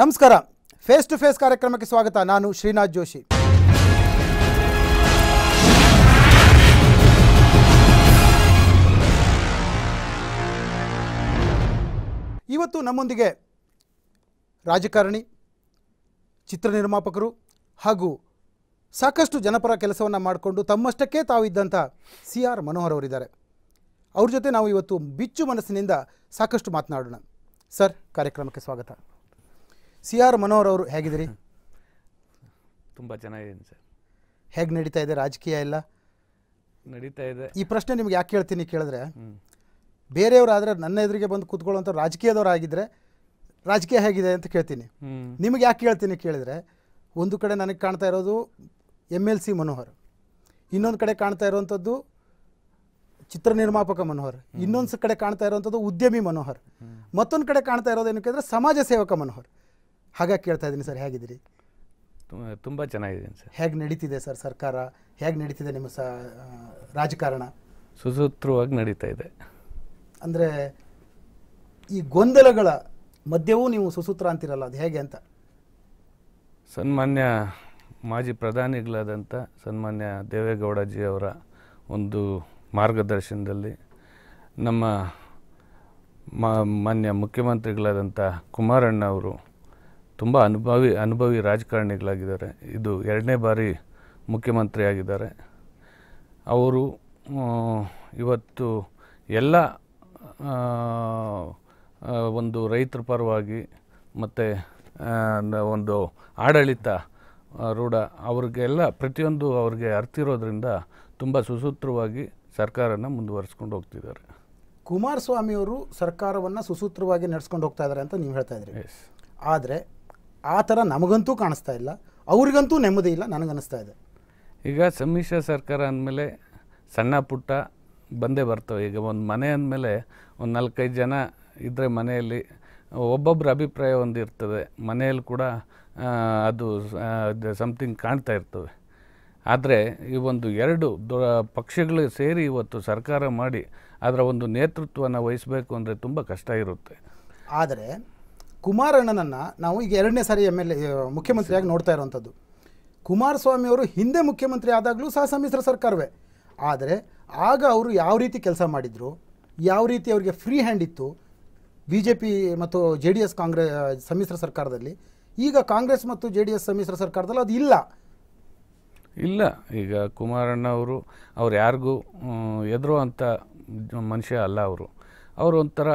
ನಮಸ್ಕಾರ face to face ಕಾರ್ಯಕ್ರಮಕ್ಕೆ ಸ್ವಾಗತ ನಾನು ಶ್ರೀನಾಥ್ ಜೋಶಿ ಇವತ್ತು ನಮ್ಮೊಂದಿಗೆ ರಾಜಕಾರಣಿ ಚಿತ್ರ ನಿರ್ಮಾಪಕರು ಹಾಗೂ ಸಾಕಷ್ಟು ಜನಪರ ಕೆಲಸವನ್ನು ಮಾಡಿಕೊಂಡು ತಮ್ಮಷ್ಟಕ್ಕೆ ತಾವಿದ್ದಂಥ ಸಿ ಆರ್ ಮನೋಹರ್ ಅವರಿದ್ದಾರೆ ಅವ್ರ ಜೊತೆ ನಾವು ಇವತ್ತು ಬಿಚ್ಚು ಮನಸ್ಸಿನಿಂದ ಸಾಕಷ್ಟು ಮಾತನಾಡೋಣ ಸರ್ ಕಾರ್ಯಕ್ರಮಕ್ಕೆ ಸ್ವಾಗತ ಸಿ ಆರ್ ಮನೋಹರ್ ಅವರು ಹೇಗಿದ್ದೀರಿ ತುಂಬ ಚೆನ್ನಾಗಿದ್ದೀನಿ ಸರ್ ಹೇಗೆ ನಡೀತಾ ಇದೆ ರಾಜಕೀಯ ಎಲ್ಲ ನಡೀತಾ ಇದೆ ಈ ಪ್ರಶ್ನೆ ನಿಮ್ಗೆ ಯಾಕೆ ಕೇಳ್ತೀನಿ ಕೇಳಿದ್ರೆ ಬೇರೆಯವರಾದರೆ ನನ್ನ ಎದುರಿಗೆ ಬಂದು ಕೂತ್ಕೊಳ್ಳುವಂಥ ಆಗಿದ್ರೆ ರಾಜಕೀಯ ಹೇಗಿದೆ ಅಂತ ಕೇಳ್ತೀನಿ ನಿಮಗೆ ಯಾಕೆ ಕೇಳ್ತೀನಿ ಕೇಳಿದರೆ ಒಂದು ಕಡೆ ನನಗೆ ಕಾಣ್ತಾ ಇರೋದು ಎಮ್ ಎಲ್ ಸಿ ಮನೋಹರ್ ಇನ್ನೊಂದು ಕಡೆ ಕಾಣ್ತಾ ಇರುವಂಥದ್ದು ಚಿತ್ರ ನಿರ್ಮಾಪಕ ಮನೋಹರ್ ಇನ್ನೊಂದು ಕಡೆ ಕಾಣ್ತಾ ಇರುವಂಥದ್ದು ಉದ್ಯಮಿ ಮನೋಹರ್ ಮತ್ತೊಂದು ಕಡೆ ಕಾಣ್ತಾ ಇರೋದು ಏನಕ್ಕೆ ಅಂದರೆ ಸಮಾಜ ಸೇವಕ ಮನೋಹರ್ ಹಾಗಾಗಿ ಕೇಳ್ತಾ ಇದ್ದೀನಿ ಸರ್ ಹೇಗಿದ್ದೀರಿ ತುಂಬ ಚೆನ್ನಾಗಿದ್ದೀನಿ ಸರ್ ಹೇಗೆ ನಡೀತಿದೆ ಸರ್ ಸರ್ಕಾರ ಹೇಗೆ ನಡೀತಿದೆ ನಿಮ್ಮ ಸ ರಾಜಕಾರಣ ಸುಸೂತ್ರವಾಗಿ ನಡೀತಾ ಇದೆ ಅಂದರೆ ಈ ಗೊಂದಲಗಳ ಮಧ್ಯವೂ ನೀವು ಸುಸೂತ್ರ ಅಂತಿರಲ್ಲ ಅದು ಹೇಗೆ ಅಂತ ಸನ್ಮಾನ್ಯ ಮಾಜಿ ಪ್ರಧಾನಿಗಳಾದಂಥ ಸನ್ಮಾನ್ಯ ದೇವೇಗೌಡಜಿ ಅವರ ಒಂದು ಮಾರ್ಗದರ್ಶನದಲ್ಲಿ ನಮ್ಮ ಮಾನ್ಯ ಮುಖ್ಯಮಂತ್ರಿಗಳಾದಂಥ ಕುಮಾರಣ್ಣ ಅವರು ತುಂಬ ಅನುಭವಿ ಅನುಭವಿ ರಾಜಕಾರಣಿಗಳಾಗಿದ್ದಾರೆ ಇದು ಎರಡನೇ ಬಾರಿ ಮುಖ್ಯಮಂತ್ರಿ ಆಗಿದ್ದಾರೆ ಅವರು ಇವತ್ತು ಎಲ್ಲ ಒಂದು ರೈತರ ಪರವಾಗಿ ಮತ್ತು ಒಂದು ಆಡಳಿತ ರೂಢ ಅವ್ರಿಗೆಲ್ಲ ಪ್ರತಿಯೊಂದು ಅವ್ರಿಗೆ ಇರೋದ್ರಿಂದ ತುಂಬ ಸುಸೂತ್ರವಾಗಿ ಸರ್ಕಾರನ ಮುಂದುವರಿಸ್ಕೊಂಡು ಹೋಗ್ತಿದ್ದಾರೆ ಕುಮಾರಸ್ವಾಮಿಯವರು ಸರ್ಕಾರವನ್ನು ಸುಸೂತ್ರವಾಗಿ ನಡೆಸ್ಕೊಂಡು ಹೋಗ್ತಾ ಇದ್ದಾರೆ ಅಂತ ನೀವು ಹೇಳ್ತಾ ಇದ್ದೀರಿ ಆದರೆ ಆ ಥರ ನಮಗಂತೂ ಕಾಣಿಸ್ತಾ ಇಲ್ಲ ಅವ್ರಿಗಂತೂ ನೆಮ್ಮದಿ ಇಲ್ಲ ನನಗನ್ನಿಸ್ತಾ ಇದೆ ಈಗ ಸಮ್ಮಿಶ್ರ ಸರ್ಕಾರ ಅಂದಮೇಲೆ ಸಣ್ಣ ಪುಟ್ಟ ಬಂದೇ ಬರ್ತವೆ ಈಗ ಒಂದು ಮನೆ ಅಂದಮೇಲೆ ಒಂದು ನಾಲ್ಕೈದು ಜನ ಇದ್ದರೆ ಮನೆಯಲ್ಲಿ ಒಬ್ಬೊಬ್ಬರ ಅಭಿಪ್ರಾಯ ಒಂದು ಇರ್ತದೆ ಮನೆಯಲ್ಲಿ ಕೂಡ ಅದು ಸಮಥಿಂಗ್ ಕಾಣ್ತಾ ಇರ್ತವೆ ಆದರೆ ಈ ಒಂದು ಎರಡು ದೊ ಪಕ್ಷಗಳು ಸೇರಿ ಇವತ್ತು ಸರ್ಕಾರ ಮಾಡಿ ಅದರ ಒಂದು ನೇತೃತ್ವನ ವಹಿಸಬೇಕು ಅಂದರೆ ತುಂಬ ಕಷ್ಟ ಇರುತ್ತೆ ಆದರೆ ಕುಮಾರಣ್ಣನನ್ನು ನಾವು ಈಗ ಎರಡನೇ ಸಾರಿ ಎಮ್ ಎಲ್ ಎ ಮುಖ್ಯಮಂತ್ರಿಯಾಗಿ ನೋಡ್ತಾ ಇರೋವಂಥದ್ದು ಕುಮಾರಸ್ವಾಮಿ ಅವರು ಹಿಂದೆ ಮುಖ್ಯಮಂತ್ರಿ ಆದಾಗಲೂ ಸಹ ಸಮ್ಮಿಶ್ರ ಸರ್ಕಾರವೇ ಆದರೆ ಆಗ ಅವರು ಯಾವ ರೀತಿ ಕೆಲಸ ಮಾಡಿದರು ಯಾವ ರೀತಿ ಅವರಿಗೆ ಫ್ರೀ ಹ್ಯಾಂಡ್ ಇತ್ತು ಬಿ ಜೆ ಪಿ ಮತ್ತು ಜೆ ಡಿ ಎಸ್ ಕಾಂಗ್ರೆ ಸಮ್ಮಿಶ್ರ ಸರ್ಕಾರದಲ್ಲಿ ಈಗ ಕಾಂಗ್ರೆಸ್ ಮತ್ತು ಜೆ ಡಿ ಎಸ್ ಸಮ್ಮಿಶ್ರ ಸರ್ಕಾರದಲ್ಲಿ ಅದು ಇಲ್ಲ ಇಲ್ಲ ಈಗ ಕುಮಾರಣ್ಣ ಅವರು ಅವ್ರು ಯಾರಿಗೂ ಎದುರು ಅಂತ ಮನುಷ್ಯ ಅಲ್ಲ ಅವರು ಅವರು ಒಂಥರ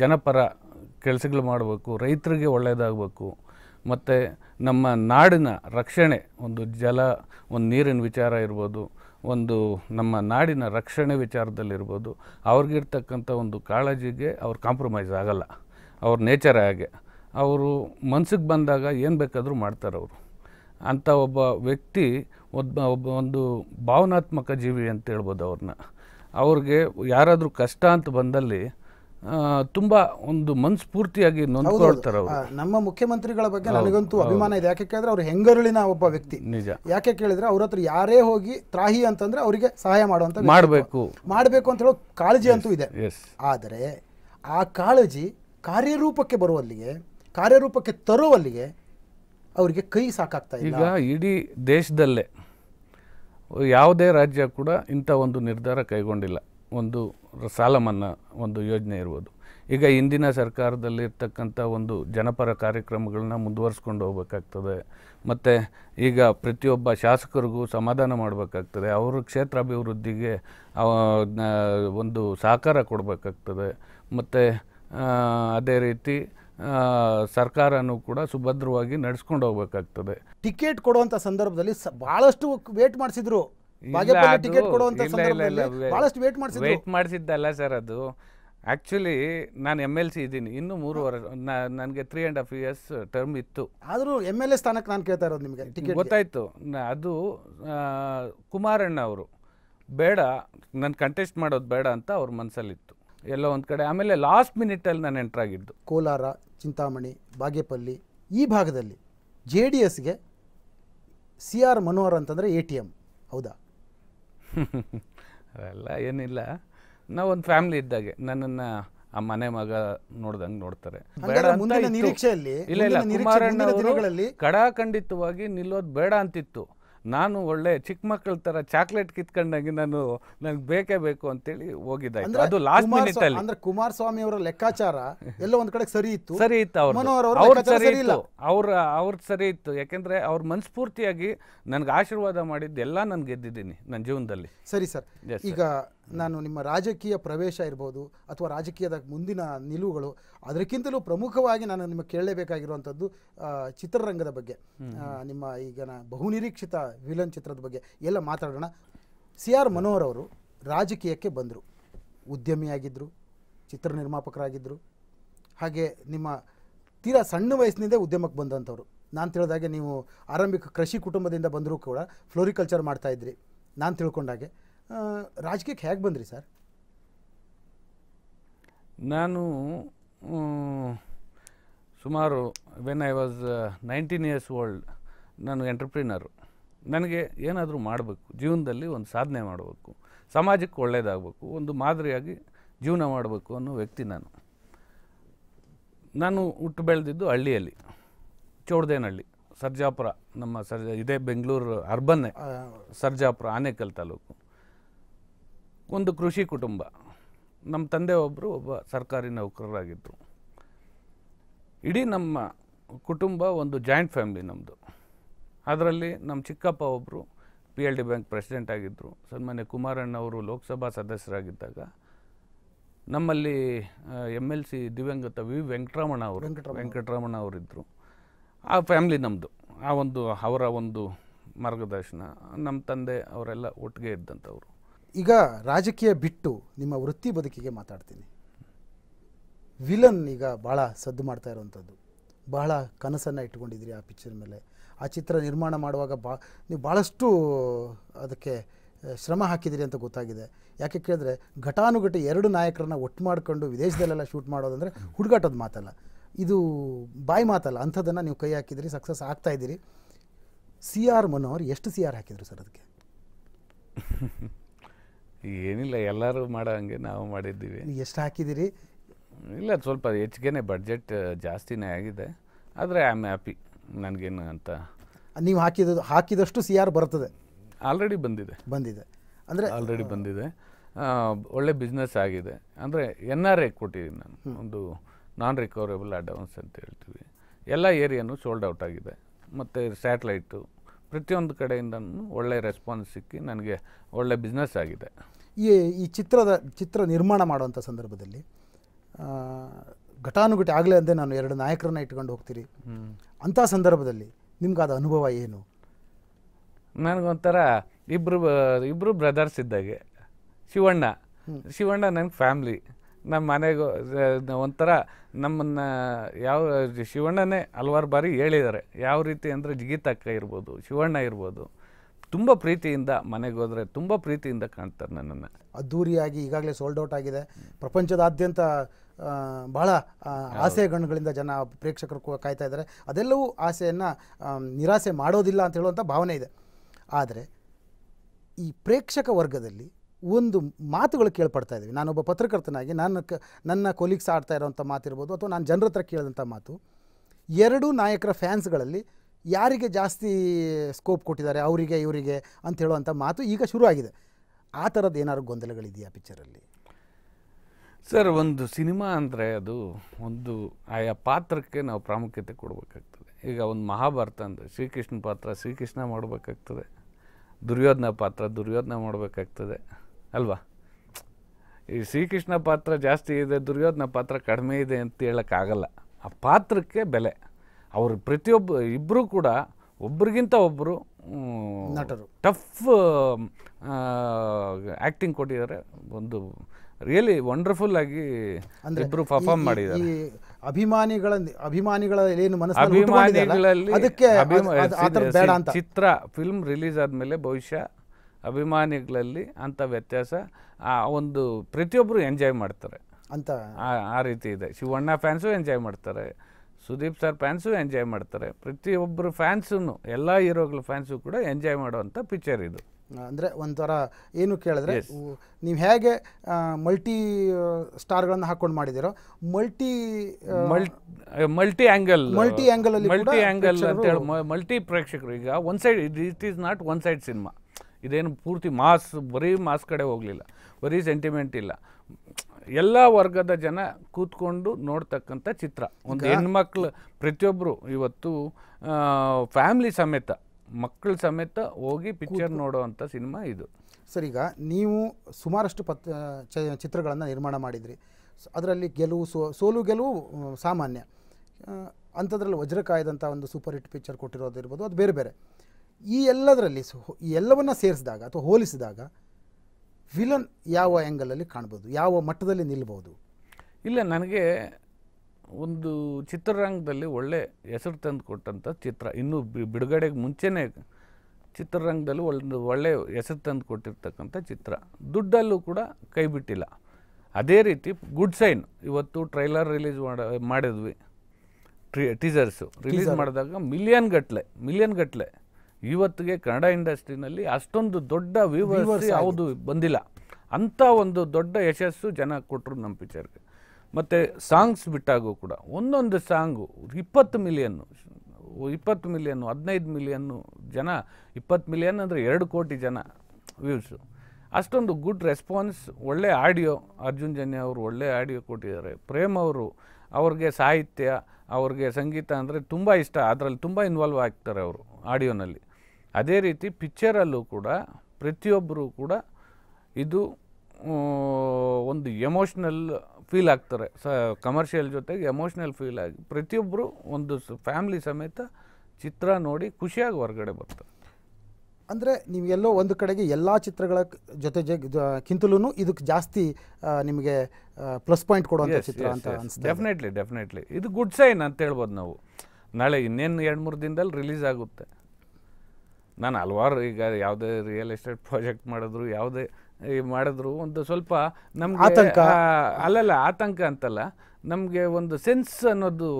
ಜನಪರ ಕೆಲಸಗಳು ಮಾಡಬೇಕು ರೈತರಿಗೆ ಒಳ್ಳೆಯದಾಗಬೇಕು ಮತ್ತು ನಮ್ಮ ನಾಡಿನ ರಕ್ಷಣೆ ಒಂದು ಜಲ ಒಂದು ನೀರಿನ ವಿಚಾರ ಇರ್ಬೋದು ಒಂದು ನಮ್ಮ ನಾಡಿನ ರಕ್ಷಣೆ ವಿಚಾರದಲ್ಲಿರ್ಬೋದು ಅವ್ರಿಗಿರ್ತಕ್ಕಂಥ ಒಂದು ಕಾಳಜಿಗೆ ಅವ್ರು ಕಾಂಪ್ರಮೈಸ್ ಆಗಲ್ಲ ಅವ್ರ ನೇಚರ್ ಹಾಗೆ ಅವರು ಮನಸ್ಸಿಗೆ ಬಂದಾಗ ಏನು ಬೇಕಾದರೂ ಮಾಡ್ತಾರೆ ಅವರು ಅಂಥ ಒಬ್ಬ ವ್ಯಕ್ತಿ ಒಬ್ಬ ಒಬ್ಬ ಒಂದು ಭಾವನಾತ್ಮಕ ಜೀವಿ ಅಂತ ಹೇಳ್ಬೋದು ಅವ್ರನ್ನ ಅವ್ರಿಗೆ ಯಾರಾದರೂ ಕಷ್ಟ ಅಂತ ಬಂದಲ್ಲಿ ತುಂಬ ಒಂದು ಮನಸ್ಫೂರ್ತಿಯಾಗಿ ನೋಡ್ತಾರೆ ನಮ್ಮ ಮುಖ್ಯಮಂತ್ರಿಗಳ ಬಗ್ಗೆ ನನಗಂತೂ ಅಭಿಮಾನ ಇದೆ ಯಾಕೆ ಕೇಳಿದ್ರೆ ಅವ್ರು ಹೆಂಗರುಳಿನ ಒಬ್ಬ ವ್ಯಕ್ತಿ ನಿಜ ಯಾಕೆ ಕೇಳಿದ್ರೆ ಅವ್ರ ಹತ್ರ ಯಾರೇ ಹೋಗಿ ತ್ರಾಹಿ ಅಂತಂದ್ರೆ ಅವರಿಗೆ ಸಹಾಯ ಮಾಡುವಂತ ಮಾಡಬೇಕು ಮಾಡಬೇಕು ಅಂತ ಹೇಳೋ ಕಾಳಜಿ ಅಂತೂ ಇದೆ ಆದರೆ ಆ ಕಾಳಜಿ ಕಾರ್ಯರೂಪಕ್ಕೆ ಬರುವಲ್ಲಿಗೆ ಕಾರ್ಯರೂಪಕ್ಕೆ ತರುವಲ್ಲಿಗೆ ಅವರಿಗೆ ಕೈ ಸಾಕಾಗ್ತಾ ಈಗ ಇಡೀ ದೇಶದಲ್ಲೇ ಯಾವುದೇ ರಾಜ್ಯ ಕೂಡ ಇಂಥ ಒಂದು ನಿರ್ಧಾರ ಕೈಗೊಂಡಿಲ್ಲ ಒಂದು ಸಾಲ ಮನ್ನಾ ಒಂದು ಯೋಜನೆ ಇರ್ಬೋದು ಈಗ ಇಂದಿನ ಸರ್ಕಾರದಲ್ಲಿ ಒಂದು ಜನಪರ ಕಾರ್ಯಕ್ರಮಗಳನ್ನ ಮುಂದುವರಿಸ್ಕೊಂಡು ಹೋಗ್ಬೇಕಾಗ್ತದೆ ಮತ್ತು ಈಗ ಪ್ರತಿಯೊಬ್ಬ ಶಾಸಕರಿಗೂ ಸಮಾಧಾನ ಮಾಡಬೇಕಾಗ್ತದೆ ಕ್ಷೇತ್ರ ಅಭಿವೃದ್ಧಿಗೆ ಒಂದು ಸಹಕಾರ ಕೊಡಬೇಕಾಗ್ತದೆ ಮತ್ತು ಅದೇ ರೀತಿ ಸರ್ಕಾರನೂ ಕೂಡ ಸುಭದ್ರವಾಗಿ ನಡೆಸ್ಕೊಂಡು ಹೋಗ್ಬೇಕಾಗ್ತದೆ ಟಿಕೆಟ್ ಕೊಡುವಂಥ ಸಂದರ್ಭದಲ್ಲಿ ಸ ಭಾಳಷ್ಟು ವೇಟ್ ಮಾಡಿಸಿದ್ರು ಬಹಳಷ್ಟು ವೇಟ್ ವೇಟ್ ಮಾಡಿಸಿದ್ದಲ್ಲ ಸರ್ ಅದು ಆಕ್ಚುಲಿ ನಾನು ಎಮ್ ಎಲ್ ಸಿ ಇದ್ದೀನಿ ಇನ್ನು ಮೂರು ವರ್ಷ ನನಗೆ three and half years term ಇತ್ತು ಆದರೂ ಎಮ್ ಎಲ್ ಎ ಸ್ಥಾನಕ್ಕೆ ನಾನು ಕೇಳ್ತಾ ಇರೋದು ನಿಮಗೆ ಟಿಕೆಟ್ ಗೊತ್ತಾಯಿತು ಅದು ಕುಮಾರಣ್ಣ ಅವರು ಬೇಡ ನಾನು ಕಂಟೆಸ್ಟ್ ಮಾಡೋದು ಬೇಡ ಅಂತ ಅವ್ರ ಮನಸ್ಸಲ್ಲಿತ್ತು ಎಲ್ಲ ಒಂದು ಕಡೆ ಆಮೇಲೆ ಲಾಸ್ಟ್ ಮಿನಿಟಲ್ಲಿ ನಾನು ಎಂಟ್ರಾಗಿದ್ದು ಕೋಲಾರ ಚಿಂತಾಮಣಿ ಬಾಗೇಪಲ್ಲಿ ಈ ಭಾಗದಲ್ಲಿ ಜೆ ಡಿ ಎಸ್ಗೆ ಸಿ ಆರ್ ಮನೋಹರ್ ಅಂತಂದರೆ ಎ ಟಿ ಎಮ್ ಹೌದಾ ಅದೆಲ್ಲ ಏನಿಲ್ಲ ನಾವು ಒಂದು ಫ್ಯಾಮಿಲಿ ಇದ್ದಾಗೆ ನನ್ನನ್ನ ಆ ಮನೆ ಮಗ ನೋಡ್ದಂಗೆ ನೋಡ್ತಾರೆ ಬೇಡ ಇಲ್ಲ ಕಡಾಖಂಡಿತವಾಗಿ ನಿಲ್ಲೋದು ಬೇಡ ಅಂತಿತ್ತು ನಾನು ಒಳ್ಳೆ ಚಿಕ್ಕ ಮಕ್ಕಳ ತರ ಚಾಕ್ಲೇಟ್ ಕಿತ್ಕೊಂಡಾಗಿ ನಾನು ನನಗೆ ಬೇಕೇ ಬೇಕು ಅಂತೇಳಿ ಹೋಗಿದ್ದೆ ಅದು ಲಾಸ್ಟ್ ಮಿನಿಟ್ ಅಲ್ಲಿ ಅಂದ್ರೆ ಕುಮಾರಸ್ವಾಮಿ ಅವರ ಲೆಕ್ಕಾಚಾರ ಎಲ್ಲ ಒಂದ್ ಕಡೆ ಸರಿ ಇತ್ತು ಸರಿ ಇತ್ತು ಅವ್ರ ಅವ್ರ ಸರಿ ಇಲ್ಲ ಅವ್ರ ಅವ್ರ ಸರಿ ಇತ್ತು ಯಾಕೆಂದ್ರೆ ಅವ್ರ ಮನಸ್ಫೂರ್ತಿಯಾಗಿ ನನಗೆ ಆಶೀರ್ವಾದ ಮಾಡಿದ್ದೆಲ್ಲ ನಾನು ಗೆದ್ದಿದ್ದೀನಿ ನನ್ನ ಜೀವನದಲ್ಲಿ ಸರಿ ಸರ್ ಈಗ ನಾನು ನಿಮ್ಮ ರಾಜಕೀಯ ಪ್ರವೇಶ ಇರ್ಬೋದು ಅಥವಾ ರಾಜಕೀಯದ ಮುಂದಿನ ನಿಲುವುಗಳು ಅದಕ್ಕಿಂತಲೂ ಪ್ರಮುಖವಾಗಿ ನಾನು ನಿಮಗೆ ಕೇಳಲೇಬೇಕಾಗಿರುವಂಥದ್ದು ಚಿತ್ರರಂಗದ ಬಗ್ಗೆ ನಿಮ್ಮ ಈಗ ಬಹುನಿರೀಕ್ಷಿತ ವಿಲನ್ ಚಿತ್ರದ ಬಗ್ಗೆ ಎಲ್ಲ ಮಾತಾಡೋಣ ಸಿ ಆರ್ ಮನೋಹರ್ ಅವರು ರಾಜಕೀಯಕ್ಕೆ ಬಂದರು ಉದ್ಯಮಿಯಾಗಿದ್ದರು ಚಿತ್ರ ನಿರ್ಮಾಪಕರಾಗಿದ್ದರು ಹಾಗೆ ನಿಮ್ಮ ತೀರಾ ಸಣ್ಣ ವಯಸ್ಸಿನಿಂದ ಉದ್ಯಮಕ್ಕೆ ಬಂದಂಥವ್ರು ನಾನು ತಿಳಿದಾಗೆ ನೀವು ಆರಂಭಿಕ ಕೃಷಿ ಕುಟುಂಬದಿಂದ ಬಂದರೂ ಕೂಡ ಫ್ಲೋರಿಕಲ್ಚರ್ ಮಾಡ್ತಾಯಿದ್ರಿ ನಾನು ತಿಳ್ಕೊಂಡಾಗೆ ರಾಜಕೀಯಕ್ಕೆ ಹೇಗೆ ಬಂದ್ರಿ ಸರ್ ನಾನು ಸುಮಾರು when I was nineteen years old ನಾನು ಎಂಟರ್ಪ್ರಿನರು ನನಗೆ ಏನಾದರೂ ಮಾಡಬೇಕು ಜೀವನದಲ್ಲಿ ಒಂದು ಸಾಧನೆ ಮಾಡಬೇಕು ಸಮಾಜಕ್ಕೆ ಒಳ್ಳೆಯದಾಗಬೇಕು ಒಂದು ಮಾದರಿಯಾಗಿ ಜೀವನ ಮಾಡಬೇಕು ಅನ್ನೋ ವ್ಯಕ್ತಿ ನಾನು ನಾನು ಹುಟ್ಟು ಬೆಳೆದಿದ್ದು ಹಳ್ಳಿಯಲ್ಲಿ ಚೌಡದೇನಹಳ್ಳಿ ಸರ್ಜಾಪುರ ನಮ್ಮ ಸರ್ಜಾ ಇದೇ ಬೆಂಗಳೂರು ಅರ್ಬನ್ನೇ ಸರ್ಜಾಪುರ ಆನೇಕಲ್ ತಾಲೂಕು ಒಂದು ಕೃಷಿ ಕುಟುಂಬ ನಮ್ಮ ತಂದೆ ಒಬ್ಬರು ಒಬ್ಬ ಸರ್ಕಾರಿ ನೌಕರರಾಗಿದ್ದರು ಇಡೀ ನಮ್ಮ ಕುಟುಂಬ ಒಂದು ಜಾಯಿಂಟ್ ಫ್ಯಾಮಿಲಿ ನಮ್ಮದು ಅದರಲ್ಲಿ ನಮ್ಮ ಚಿಕ್ಕಪ್ಪ ಒಬ್ಬರು P L D bank president ಆಗಿದ್ದರು ಸನ್ಮಾನ್ಯ ಕುಮಾರಣ್ಣ ಅವರು ಲೋಕಸಭಾ ಸದಸ್ಯರಾಗಿದ್ದಾಗ ನಮ್ಮಲ್ಲಿ ಎಮ್ ಎಲ್ ಸಿ ದಿವಂಗತ ವಿ ವೆಂಕಟರಮಣ ಅವರು ವೆಂಕಟರಮಣ ಅವರಿದ್ದರು ಆ ಫ್ಯಾಮ್ಲಿ ನಮ್ಮದು ಆ ಒಂದು ಅವರ ಒಂದು ಮಾರ್ಗದರ್ಶನ ನಮ್ಮ ತಂದೆ ಅವರೆಲ್ಲ ಒಟ್ಟಿಗೆ ಇದ್ದಂಥವ್ರು ಈಗ ರಾಜಕೀಯ ಬಿಟ್ಟು ನಿಮ್ಮ ವೃತ್ತಿ ಬದುಕಿಗೆ ಮಾತಾಡ್ತೀನಿ ವಿಲನ್ ಈಗ ಭಾಳ ಸದ್ದು ಮಾಡ್ತಾ ಇರುವಂಥದ್ದು ಬಹಳ ಕನಸನ್ನು ಇಟ್ಕೊಂಡಿದ್ದೀರಿ ಆ ಪಿಕ್ಚರ್ ಮೇಲೆ ಆ ಚಿತ್ರ ನಿರ್ಮಾಣ ಮಾಡುವಾಗ ಬಾ ನೀವು ಭಾಳಷ್ಟು ಅದಕ್ಕೆ ಶ್ರಮ ಹಾಕಿದ್ದೀರಿ ಅಂತ ಗೊತ್ತಾಗಿದೆ ಯಾಕೆ ಕೇಳಿದ್ರೆ ಘಟಾನುಘಟ ಎರಡು ನಾಯಕರನ್ನ ಒಟ್ಟು ಮಾಡಿಕೊಂಡು ವಿದೇಶದಲ್ಲೆಲ್ಲ ಶೂಟ್ ಮಾಡೋದಂದರೆ ಹುಡುಗಾಟದ ಮಾತಲ್ಲ ಇದು ಬಾಯಿ ಮಾತಲ್ಲ ಅಂಥದ್ದನ್ನು ನೀವು ಕೈ ಹಾಕಿದಿರಿ ಸಕ್ಸಸ್ ಆಗ್ತಾ ಇದ್ದೀರಿ ಸಿ ಆರ್ ಮನೋಹರ್ ಎಷ್ಟು ಸಿ ಆರ್ ಹಾಕಿದ್ರು ಸರ್ ಅದಕ್ಕೆ ಏನಿಲ್ಲ ಎಲ್ಲರೂ ಮಾಡೋ ಹಂಗೆ ನಾವು ಮಾಡಿದ್ದೀವಿ ಎಷ್ಟು ಹಾಕಿದ್ದೀರಿ ಇಲ್ಲ ಸ್ವಲ್ಪ ಹೆಚ್ಚಿಗೆ ಬಡ್ಜೆಟ್ ಜಾಸ್ತಿನೇ ಆಗಿದೆ ಆದರೆ ಐ ಆಮ್ ಹ್ಯಾಪಿ ನನಗೇನು ಅಂತ ನೀವು ಹಾಕಿದ ಹಾಕಿದಷ್ಟು ಸಿ ಆರ್ ಬರ್ತದೆ ಆಲ್ರೆಡಿ ಬಂದಿದೆ ಬಂದಿದೆ ಅಂದರೆ ಆಲ್ರೆಡಿ ಬಂದಿದೆ ಒಳ್ಳೆ ಬಿಸ್ನೆಸ್ ಆಗಿದೆ ಅಂದರೆ ಎನ್ ಆರ್ ಎ ಕೊಟ್ಟಿದ್ದೀನಿ ನಾನು ಒಂದು ನಾನ್ ರಿಕವರೇಬಲ್ ಅಡ್ವಾನ್ಸ್ ಅಂತ ಹೇಳ್ತೀವಿ ಎಲ್ಲ ಏರಿಯಾನು ಸೋಲ್ಡ್ ಔಟ್ ಆಗಿದೆ ಮತ್ತು ಸ್ಯಾಟ್ಲೈಟು ಪ್ರತಿಯೊಂದು ಕಡೆಯಿಂದ ಒಳ್ಳೆಯ ರೆಸ್ಪಾನ್ಸ್ ಸಿಕ್ಕಿ ನನಗೆ ಒಳ್ಳೆ ಬಿಸ್ನೆಸ್ ಆಗಿದೆ ಈ ಈ ಚಿತ್ರದ ಚಿತ್ರ ನಿರ್ಮಾಣ ಮಾಡುವಂಥ ಸಂದರ್ಭದಲ್ಲಿ ಘಟಾನುಘಟಿ ಆಗಲೇ ಅಂದರೆ ನಾನು ಎರಡು ನಾಯಕರನ್ನ ಇಟ್ಕೊಂಡು ಹೋಗ್ತೀರಿ ಅಂಥ ಸಂದರ್ಭದಲ್ಲಿ ನಿಮ್ಗಾದ ಅನುಭವ ಏನು ನನಗೊಂಥರ ಇಬ್ಬರು ಇಬ್ಬರು ಬ್ರದರ್ಸ್ ಇದ್ದಾಗೆ ಶಿವಣ್ಣ ಶಿವಣ್ಣ ನನಗೆ ಫ್ಯಾಮ್ಲಿ ನಮ್ಮ ಮನೆಗೆ ಒಂಥರ ನಮ್ಮನ್ನು ಯಾವ ಶಿವಣ್ಣನೇ ಹಲವಾರು ಬಾರಿ ಹೇಳಿದ್ದಾರೆ ಯಾವ ರೀತಿ ಅಂದರೆ ಜಿಗಿತಕ್ಕ ಇರ್ಬೋದು ಶಿವಣ್ಣ ಇರ್ಬೋದು ತುಂಬ ಪ್ರೀತಿಯಿಂದ ಮನೆಗೆ ಹೋದರೆ ತುಂಬ ಪ್ರೀತಿಯಿಂದ ಕಾಣ್ತಾರೆ ನನ್ನನ್ನು ಅದ್ದೂರಿಯಾಗಿ ಈಗಾಗಲೇ ಸೋಲ್ಡ್ ಔಟ್ ಆಗಿದೆ ಪ್ರಪಂಚದಾದ್ಯಂತ ಬಹಳ ಆಸೆ ಗಣಗಳಿಂದ ಜನ ಪ್ರೇಕ್ಷಕರು ಕಾಯ್ತಾ ಇದ್ದಾರೆ ಅದೆಲ್ಲವೂ ಆಸೆಯನ್ನು ನಿರಾಸೆ ಮಾಡೋದಿಲ್ಲ ಅಂತ ಹೇಳುವಂಥ ಭಾವನೆ ಇದೆ ಆದರೆ ಈ ಪ್ರೇಕ್ಷಕ ವರ್ಗದಲ್ಲಿ ಒಂದು ಮಾತುಗಳು ಕೇಳ್ಪಡ್ತಾ ಇದ್ದೀವಿ ನಾನೊಬ್ಬ ಪತ್ರಕರ್ತನಾಗಿ ನನ್ನ ಕ ನನ್ನ ಕೊಲೀಗ್ಸ್ ಆಡ್ತಾ ಇರೋವಂಥ ಮಾತಿರ್ಬೋದು ಅಥವಾ ನಾನು ಜನರ ಹತ್ರ ಕೇಳಿದಂಥ ಮಾತು ಎರಡೂ ನಾಯಕರ ಫ್ಯಾನ್ಸ್ಗಳಲ್ಲಿ ಯಾರಿಗೆ ಜಾಸ್ತಿ ಸ್ಕೋಪ್ ಕೊಟ್ಟಿದ್ದಾರೆ ಅವರಿಗೆ ಇವರಿಗೆ ಅಂತ ಹೇಳುವಂಥ ಮಾತು ಈಗ ಶುರುವಾಗಿದೆ ಆ ಥರದ್ದು ಏನಾದ್ರು ಗೊಂದಲಗಳಿದೆಯಾ ಪಿಕ್ಚರಲ್ಲಿ ಸರ್ ಒಂದು ಸಿನಿಮಾ ಅಂದರೆ ಅದು ಒಂದು ಆಯಾ ಪಾತ್ರಕ್ಕೆ ನಾವು ಪ್ರಾಮುಖ್ಯತೆ ಕೊಡಬೇಕಾಗ್ತದೆ ಈಗ ಒಂದು ಮಹಾಭಾರತ ಅಂದರೆ ಶ್ರೀಕೃಷ್ಣ ಪಾತ್ರ ಶ್ರೀಕೃಷ್ಣ ಮಾಡಬೇಕಾಗ್ತದೆ ದುರ್ಯೋಧನ ಪಾತ್ರ ದುರ್ಯೋಧನ ಮಾಡಬೇಕಾಗ್ತದೆ ಅಲ್ವಾ ಈ ಶ್ರೀಕೃಷ್ಣ ಪಾತ್ರ ಜಾಸ್ತಿ ಇದೆ ದುರ್ಯೋಧನ ಪಾತ್ರ ಕಡಿಮೆ ಇದೆ ಅಂತ ಹೇಳೋಕ್ಕಾಗಲ್ಲ ಆ ಪಾತ್ರಕ್ಕೆ ಬೆಲೆ ಅವರು ಪ್ರತಿಯೊಬ್ಬ ಇಬ್ಬರೂ ಕೂಡ ಒಬ್ರಿಗಿಂತ ಒಬ್ಬರು ನಟರು ಟಫ್ ಆ್ಯಕ್ಟಿಂಗ್ ಕೊಟ್ಟಿದ್ದಾರೆ ಒಂದು ರಿಯಲಿ ವಂಡರ್ಫುಲ್ ಆಗಿ ಇಬ್ಬರು ಪರ್ಫಾರ್ಮ್ ಮಾಡಿದ್ದಾರೆ ಅಭಿಮಾನಿಗಳ ಅಭಿಮಾನಿಗಳ ಏನು ಮನಸ್ಸು ಅಭಿಮಾನಿಗಳಲ್ಲಿ ಅದಕ್ಕೆ ಚಿತ್ರ ಫಿಲ್ಮ್ ರಿಲೀಸ್ ಆದಮೇಲೆ ಬಹುಶಃ ಅಭಿಮಾನಿಗಳಲ್ಲಿ ಅಂಥ ವ್ಯತ್ಯಾಸ ಆ ಒಂದು ಪ್ರತಿಯೊಬ್ಬರು ಎಂಜಾಯ್ ಮಾಡ್ತಾರೆ ಅಂತ ಆ ರೀತಿ ಇದೆ ಶಿವಣ್ಣ ಫ್ಯಾನ್ಸು ಎಂಜಾಯ್ ಮಾಡ್ತಾರೆ ಸುದೀಪ್ ಸರ್ ಫ್ಯಾನ್ಸು ಎಂಜಾಯ್ ಮಾಡ್ತಾರೆ ಪ್ರತಿಯೊಬ್ಬರು ಫ್ಯಾನ್ಸೂ ಎಲ್ಲ ಹೀರೋಗಳ ಫ್ಯಾನ್ಸು ಕೂಡ ಎಂಜಾಯ್ ಮಾಡುವಂಥ ಪಿಕ್ಚರ್ ಇದು ಅಂದರೆ ಒಂಥರ ಏನು ಕೇಳಿದ್ರೆ ನೀವು ಹೇಗೆ ಮಲ್ಟಿ ಸ್ಟಾರ್ಗಳನ್ನು ಹಾಕೊಂಡು ಮಾಡಿದಿರೋ multi multi angle multi angle multi angle ಅಂತೇಳಿ ಮಲ್ಟಿ ಪ್ರೇಕ್ಷಕರು ಈಗ one side it is not one side cinema ಇದೇನು ಪೂರ್ತಿ ಮಾಸ್ ಬರೀ ಮಾಸ್ ಕಡೆ ಹೋಗಲಿಲ್ಲ ಬರೀ ಸೆಂಟಿಮೆಂಟ್ ಇಲ್ಲ ಎಲ್ಲ ವರ್ಗದ ಜನ ಕೂತ್ಕೊಂಡು ನೋಡ್ತಕ್ಕಂಥ ಚಿತ್ರ ಒಂದು ಹೆಣ್ಮಕ್ಳು ಪ್ರತಿಯೊಬ್ಬರು ಇವತ್ತು ಫ್ಯಾಮ್ಲಿ ಸಮೇತ ಮಕ್ಕಳು ಸಮೇತ ಹೋಗಿ ಪಿಕ್ಚರ್ ನೋಡುವಂಥ ಸಿನಿಮಾ ಇದು ಸರ್ ಈಗ ನೀವು ಸುಮಾರಷ್ಟು ಪತ್ ಚಿತ್ರಗಳನ್ನು ನಿರ್ಮಾಣ ಮಾಡಿದ್ರಿ ಅದರಲ್ಲಿ ಗೆಲುವು ಸೋ ಸೋಲು ಗೆಲುವು ಸಾಮಾನ್ಯ ಅಂಥದ್ರಲ್ಲಿ ವಜ್ರಕಾಯದಂಥ ಒಂದು ಸೂಪರ್ ಹಿಟ್ ಪಿಕ್ಚರ್ ಕೊಟ್ಟಿರೋದಿರ್ಬೋದು ಅದು ಬೇರೆ ಬೇರೆ ಈ ಎಲ್ಲದರಲ್ಲಿ ಈ ಎಲ್ಲವನ್ನು ಸೇರಿಸಿದಾಗ ಅಥವಾ ಹೋಲಿಸಿದಾಗ ವಿಲನ್ ಯಾವ ಆ್ಯಂಗಲಲ್ಲಿ ಕಾಣ್ಬೋದು ಯಾವ ಮಟ್ಟದಲ್ಲಿ ನಿಲ್ಬೋದು ಇಲ್ಲ ನನಗೆ ಒಂದು ಚಿತ್ರರಂಗದಲ್ಲಿ ಒಳ್ಳೆ ಹೆಸರು ತಂದು ಕೊಟ್ಟಂಥ ಚಿತ್ರ ಇನ್ನೂ ಬಿಡುಗಡೆಗೆ ಮುಂಚೆನೇ ಚಿತ್ರರಂಗದಲ್ಲಿ ಒಂದು ಒಳ್ಳೆ ಹೆಸರು ತಂದು ಕೊಟ್ಟಿರ್ತಕ್ಕಂಥ ಚಿತ್ರ ದುಡ್ಡಲ್ಲೂ ಕೂಡ ಕೈ ಬಿಟ್ಟಿಲ್ಲ ಅದೇ ರೀತಿ ಗುಡ್ ಸೈನ್ ಇವತ್ತು ಟ್ರೈಲರ್ ರಿಲೀಸ್ ಮಾಡ ಮಾಡಿದ್ವಿ ಟ್ರೀ ಟೀಸರ್ಸು ರಿಲೀಸ್ ಮಾಡಿದಾಗ ಮಿಲಿಯನ್ ಗಟ್ಟಲೆ ಮಿಲಿಯನ್ ಗಟ್ಟಲೆ ಇವತ್ತಿಗೆ ಕನ್ನಡ ಇಂಡಸ್ಟ್ರಿನಲ್ಲಿ ಅಷ್ಟೊಂದು ದೊಡ್ಡ ವ್ಯೂವರ್ಸ್ ಯಾವುದು ಬಂದಿಲ್ಲ ಅಂಥ ಒಂದು ದೊಡ್ಡ ಯಶಸ್ಸು ಜನ ಕೊಟ್ಟರು ನಮ್ಮ ಪಿಕ್ಚರ್ಗೆ ಮತ್ತು ಸಾಂಗ್ಸ್ ಬಿಟ್ಟಾಗೂ ಕೂಡ ಒಂದೊಂದು ಸಾಂಗು ಇಪ್ಪತ್ತು ಮಿಲಿಯನ್ನು ಇಪ್ಪತ್ತು ಮಿಲಿಯನ್ನು ಹದಿನೈದು ಮಿಲಿಯನ್ನು ಜನ ಇಪ್ಪತ್ತು ಮಿಲಿಯನ್ ಅಂದರೆ ಎರಡು ಕೋಟಿ ಜನ ವ್ಯೂಸು ಅಷ್ಟೊಂದು ಗುಡ್ ರೆಸ್ಪಾನ್ಸ್ ಒಳ್ಳೆ ಆಡಿಯೋ ಅರ್ಜುನ್ ಜನ್ಯ ಅವರು ಒಳ್ಳೆ ಆಡಿಯೋ ಕೊಟ್ಟಿದ್ದಾರೆ ಪ್ರೇಮ್ ಅವರು ಅವ್ರಿಗೆ ಸಾಹಿತ್ಯ ಅವ್ರಿಗೆ ಸಂಗೀತ ಅಂದರೆ ತುಂಬ ಇಷ್ಟ ಅದರಲ್ಲಿ ತುಂಬ ಇನ್ವಾಲ್ವ್ ಆಗ್ತಾರೆ ಅವರು ಆಡಿಯೋನಲ್ಲಿ ಅದೇ ರೀತಿ ಪಿಕ್ಚರಲ್ಲೂ ಕೂಡ ಪ್ರತಿಯೊಬ್ಬರೂ ಕೂಡ ಇದು ಒಂದು ಎಮೋಷ್ನಲ್ ಫೀಲ್ ಆಗ್ತಾರೆ ಸ ಕಮರ್ಷಿಯಲ್ ಜೊತೆಗೆ ಎಮೋಷ್ನಲ್ ಫೀಲ್ ಆಗಿ ಪ್ರತಿಯೊಬ್ಬರು ಒಂದು ಫ್ಯಾಮ್ಲಿ ಸಮೇತ ಚಿತ್ರ ನೋಡಿ ಖುಷಿಯಾಗಿ ಹೊರಗಡೆ ಬರ್ತಾರೆ ಅಂದರೆ ನೀವೆಲ್ಲೋ ಒಂದು ಕಡೆಗೆ ಎಲ್ಲ ಚಿತ್ರಗಳ ಜೊತೆ ಕಿಂತಲೂ ಇದಕ್ಕೆ ಜಾಸ್ತಿ ನಿಮಗೆ ಪ್ಲಸ್ ಪಾಯಿಂಟ್ ಕೊಡೋ ಚಿತ್ರ ಅಂತ ಅನ್ಸುತ್ತೆ ಡೆಫಿನೆಟ್ಲಿ ಡೆಫಿನೆಟ್ಲಿ ಇದು ಗುಡ್ ಸೈನ್ ಅಂತ ಹೇಳ್ಬೋದು ನಾವು ನಾಳೆ ಇನ್ನೇನು ಎರಡು ಮೂರು ದಿನದಲ್ಲಿ ರಿಲೀಸ್ ಆಗುತ್ತೆ ನಾನು ಹಲವಾರು ಈಗ ಯಾವುದೇ ರಿಯಲ್ ಎಸ್ಟೇಟ್ ಪ್ರಾಜೆಕ್ಟ್ ಮಾಡಿದ್ರು ಯಾವುದೇ ಮಾಡಿದ್ರು ಒಂದು ಸ್ವಲ್ಪ ನಮ್ಗೆ ಆತಂಕ ಅಲ್ಲಲ್ಲ ಆತಂಕ ಅಂತಲ್ಲ ನಮಗೆ ಒಂದು ಸೆನ್ಸ್ ಅನ್ನೋದು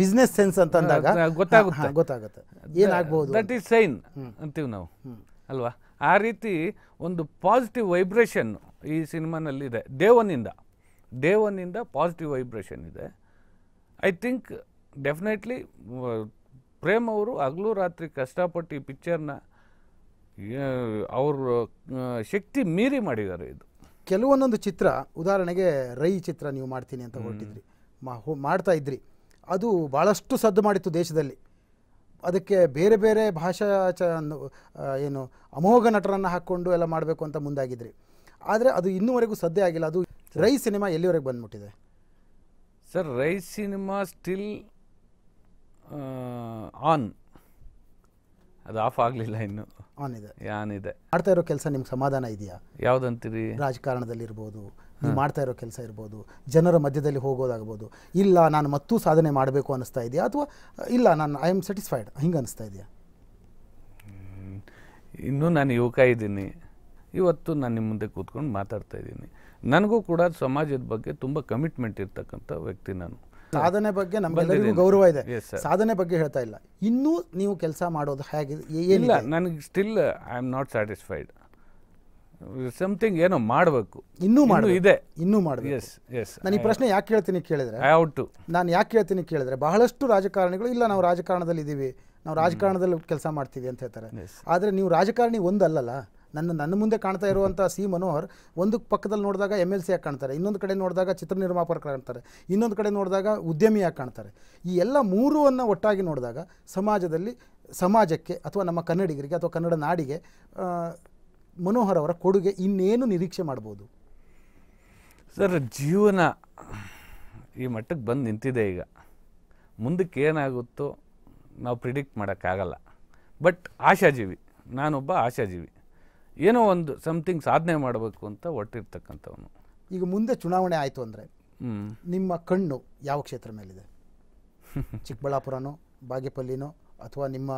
ಬಿಸ್ನೆಸ್ ಸೆನ್ಸ್ ಅಂತ ಗೊತ್ತಾಗುತ್ತೆ ಗೊತ್ತಾಗುತ್ತೆ ಏನಾಗ್ಬೋದು ದಟ್ ಈಸ್ ಸೈನ್ ಅಂತೀವಿ ನಾವು ಅಲ್ವಾ ಆ ರೀತಿ ಒಂದು ಪಾಸಿಟಿವ್ ವೈಬ್ರೇಷನ್ ಈ ಸಿನಿಮಾನಲ್ಲಿದೆ ದೇವನಿಂದ ದೇವನಿಂದ ಪಾಸಿಟಿವ್ ವೈಬ್ರೇಷನ್ ಇದೆ ಐ ಥಿಂಕ್ ಡೆಫಿನೆಟ್ಲಿ ಪ್ರೇಮ್ ಅವರು ಹಗಲು ರಾತ್ರಿ ಕಷ್ಟಪಟ್ಟು ಈ ಪಿಕ್ಚರ್ನ ಅವರು ಶಕ್ತಿ ಮೀರಿ ಮಾಡಿದ್ದಾರೆ ಇದು ಕೆಲವೊಂದೊಂದು ಚಿತ್ರ ಉದಾಹರಣೆಗೆ ರೈ ಚಿತ್ರ ನೀವು ಮಾಡ್ತೀನಿ ಅಂತ ಹೊರಟಿದ್ರಿ ಮಾಡ್ತಾ ಇದ್ರಿ ಅದು ಭಾಳಷ್ಟು ಸದ್ದು ಮಾಡಿತ್ತು ದೇಶದಲ್ಲಿ ಅದಕ್ಕೆ ಬೇರೆ ಬೇರೆ ಭಾಷಾ ಚ ಏನು ಅಮೋಘ ನಟರನ್ನು ಹಾಕ್ಕೊಂಡು ಎಲ್ಲ ಮಾಡಬೇಕು ಅಂತ ಮುಂದಾಗಿದ್ರಿ ಆದರೆ ಅದು ಇನ್ನೂವರೆಗೂ ಸದ್ದೇ ಆಗಿಲ್ಲ ಅದು ರೈ ಸಿನಿಮಾ ಎಲ್ಲಿವರೆಗೆ ಬಂದ್ಬಿಟ್ಟಿದೆ sir Rai cinema still on ಅದು ಆಫ್ ಆಗಲಿಲ್ಲ ಇನ್ನು ಆನ್ ಇದೆ ಆನ್ ಇದೆ ಮಾಡ್ತಾ ಇರೋ ಕೆಲಸ ನಿಮ್ಗೆ ಸಮಾಧಾನ ಇದೆಯಾ ಯಾವ್ದಂತೀರಿ ರಾಜಕಾರಣದಲ್ಲಿ ಇರ್ಬೋದು ನೀವು ಮಾಡ್ತಾ ಇರೋ ಕೆಲಸ ಇರ್ಬೋದು ಜನರ ಮಧ್ಯದಲ್ಲಿ ಹೋಗೋದಾಗ್ಬೋದು ಇಲ್ಲ ನಾನು ಮತ್ತೂ ಸಾಧನೆ ಮಾಡಬೇಕು ಅನಿಸ್ತಾ ಇದೆಯಾ ಅಥವಾ ಇಲ್ಲ ನಾನು ಐ ಆಮ್ ಸ್ಯಾಟಿಸ್ಫೈಡ್ ಹಿಂಗೆ ಅನಿಸ್ತಾ ಇದೆಯಾ ಇನ್ನೂ ನಾನು ಯುವಕ ಇದ್ದೀನಿ ಇವತ್ತು ನಾನು ನಿಮ್ಮ ಮುಂದೆ ಕೂತ್ಕೊಂಡು ಮಾತಾಡ್ತಾ ಇದ್ದೀನಿ ನನಗೂ ಕೂಡ ಸಮಾಜದ ಬಗ್ಗೆ ತುಂಬ ಕಮಿಟ್ಮೆಂಟ್ ಇರ್ತಕ್ಕಂಥ ವ್ಯಕ್ತಿ ನಾನು ಸಾಧನೆ ಬಗ್ಗೆ ನಮ್ಗೆಲ್ಲರಿಗೂ ಗೌರವ ಇದೆ ಸಾಧನೆ ಬಗ್ಗೆ ಹೇಳ್ತಾ ಇಲ್ಲ ಇನ್ನೂ ನೀವು ಕೆಲಸ ಮಾಡೋದು ಹೇಗೆ ಇಲ್ಲ ನನಗೆ still I am not satisfied something ಏನೋ ಮಾಡಬೇಕು ಇನ್ನೂ ಮಾಡು ಇದೆ ಇನ್ನೂ ಮಾಡಬೇಕು ಎಸ್ ಎಸ್ ನಾನು ಈ ಪ್ರಶ್ನೆ ಯಾಕೆ ಹೇಳ್ತೀನಿ ಕೇಳಿದ್ರೆ ಟು ನಾನು ಯಾಕೆ ಕೇಳ್ತೀನಿ ಕೇಳಿದ್ರೆ ಬಹಳಷ್ಟು ರಾಜಕಾರಣಿಗಳು ಇಲ್ಲ ನಾವು ರಾಜಕಾರಣದಲ್ಲಿ ಇದ್ದೀವಿ ನಾವು ರಾಜಕಾರಣದಲ್ಲಿ ಕೆಲಸ ಮಾಡ್ತೀವಿ ಅಂತ ಹೇಳ್ತಾರೆ ಆದರೆ ನೀವು ರಾಜಕಾರಣಿ ಒಂದಲ್ಲಲ್ಲ ನನ್ನ ನನ್ನ ಮುಂದೆ ಕಾಣ್ತಾ ಇರುವಂಥ ಸಿ ಮನೋಹರ್ ಒಂದು ಪಕ್ಕದಲ್ಲಿ ನೋಡಿದಾಗ ಎಮ್ ಎಲ್ ಸಿ ಯಾಕೆ ಕಾಣ್ತಾರೆ ಇನ್ನೊಂದು ಕಡೆ ನೋಡಿದಾಗ ಚಿತ್ರ ನಿರ್ಮಾಪಕರು ಕಾಣ್ತಾರೆ ಇನ್ನೊಂದು ಕಡೆ ನೋಡಿದಾಗ ಉದ್ಯಮಿಯಾಗಿ ಕಾಣ್ತಾರೆ ಈ ಎಲ್ಲ ಮೂರುವನ್ನು ಒಟ್ಟಾಗಿ ನೋಡಿದಾಗ ಸಮಾಜದಲ್ಲಿ ಸಮಾಜಕ್ಕೆ ಅಥವಾ ನಮ್ಮ ಕನ್ನಡಿಗರಿಗೆ ಅಥವಾ ಕನ್ನಡ ನಾಡಿಗೆ ಮನೋಹರ್ ಅವರ ಕೊಡುಗೆ ಇನ್ನೇನು ನಿರೀಕ್ಷೆ ಮಾಡ್ಬೋದು ಸರ್ ಜೀವನ ಈ ಮಟ್ಟಕ್ಕೆ ಬಂದು ನಿಂತಿದೆ ಈಗ ಮುಂದಕ್ಕೆ ಏನಾಗುತ್ತೋ ನಾವು ಪ್ರಿಡಿಕ್ಟ್ ಮಾಡೋಕ್ಕಾಗಲ್ಲ ಬಟ್ ಆಶಾಜೀವಿ ನಾನೊಬ್ಬ ಆಶಾಜೀವಿ ಏನೋ ಒಂದು ಸಮಥಿಂಗ್ ಸಾಧನೆ ಮಾಡಬೇಕು ಅಂತ ಹೊರಟಿರ್ತಕ್ಕಂಥವನು ಈಗ ಮುಂದೆ ಚುನಾವಣೆ ಆಯಿತು ಅಂದರೆ ನಿಮ್ಮ ಕಣ್ಣು ಯಾವ ಕ್ಷೇತ್ರ ಮೇಲಿದೆ ಚಿಕ್ಕಬಳ್ಳಾಪುರನೋ ಬಾಗೇಪಲ್ಲಿನೋ ಅಥವಾ ನಿಮ್ಮ